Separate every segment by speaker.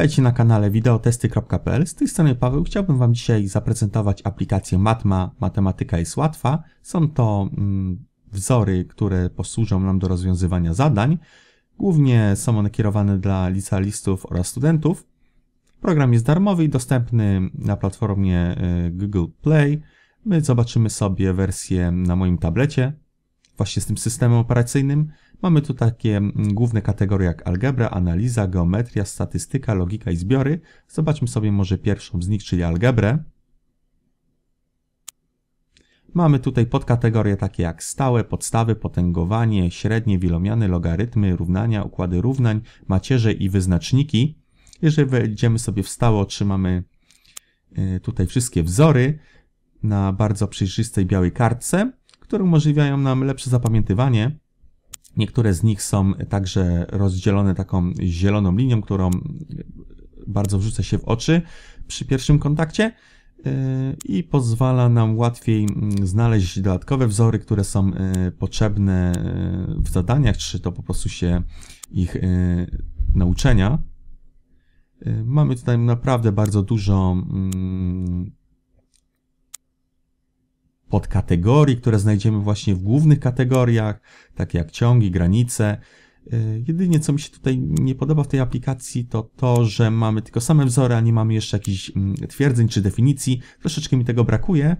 Speaker 1: Witajcie na kanale wideotesty.pl. Z tej strony Paweł. Chciałbym Wam dzisiaj zaprezentować aplikację Matma. Matematyka jest łatwa. Są to mm, wzory, które posłużą nam do rozwiązywania zadań. Głównie są one kierowane dla licealistów oraz studentów. Program jest darmowy i dostępny na platformie y, Google Play. My zobaczymy sobie wersję na moim tablecie, właśnie z tym systemem operacyjnym. Mamy tu takie mm, główne kategorie jak algebra, analiza, geometria, statystyka, logika i zbiory. Zobaczmy sobie może pierwszą z nich, czyli algebrę. Mamy tutaj podkategorie takie jak stałe, podstawy, potęgowanie, średnie, wielomiany, logarytmy, równania, układy równań, macierze i wyznaczniki. Jeżeli wejdziemy sobie w stałe, otrzymamy y, tutaj wszystkie wzory na bardzo przejrzystej białej kartce, które umożliwiają nam lepsze zapamiętywanie. Niektóre z nich są także rozdzielone taką zieloną linią, którą bardzo wrzuca się w oczy przy pierwszym kontakcie y, i pozwala nam łatwiej mm, znaleźć dodatkowe wzory, które są y, potrzebne y, w zadaniach, czy to po prostu się ich nauczenia. Mamy tutaj naprawdę bardzo dużo mm, podkategorii, które znajdziemy właśnie w głównych kategoriach, takie jak ciągi, granice. E, jedynie co mi się tutaj nie podoba w tej aplikacji to to, że mamy tylko same wzory, a nie mamy jeszcze jakichś mm, twierdzeń czy definicji. Troszeczkę mi tego brakuje,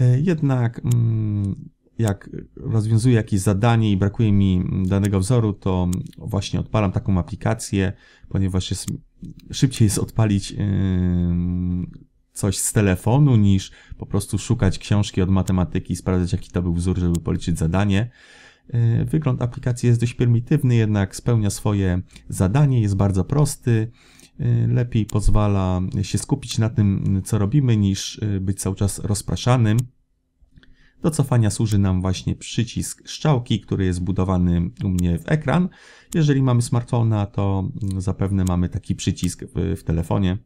Speaker 1: e, jednak mm, jak rozwiązuję jakieś zadanie i brakuje mi mm, danego wzoru, to właśnie odpalam taką aplikację, ponieważ jest, szybciej jest odpalić coś z telefonu, niż po prostu szukać książki od matematyki i sprawdzać, jaki to był wzór, żeby policzyć zadanie. E, wygląd aplikacji jest dość prymitywny, jednak spełnia swoje zadanie, jest bardzo prosty. E, lepiej pozwala się skupić na tym, co robimy, niż e, być cały czas rozpraszanym. Do cofania służy nam właśnie przycisk strzałki, który jest budowany u mnie w ekran. Jeżeli mamy smartfona, to mm, zapewne mamy taki przycisk w, w telefonie.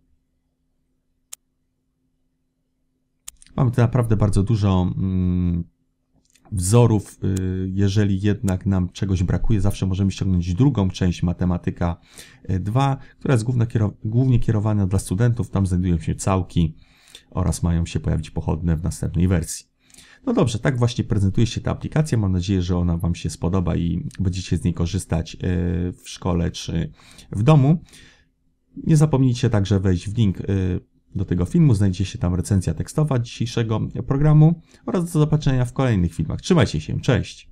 Speaker 1: Mamy tu naprawdę bardzo dużo mm, wzorów. Y, jeżeli jednak nam czegoś brakuje, zawsze możemy ściągnąć drugą część matematyka 2, y, która jest głównie kierowana dla studentów. Tam znajdują się całki oraz mają się pojawić pochodne w następnej wersji. No dobrze, tak właśnie prezentuje się ta aplikacja. Mam nadzieję, że ona Wam się spodoba i będziecie z niej korzystać y, w szkole czy w domu. Nie zapomnijcie także wejść w link do tego filmu. Znajdzie się tam recenzja tekstowa dzisiejszego programu oraz do zobaczenia w kolejnych filmach. Trzymajcie się, cześć!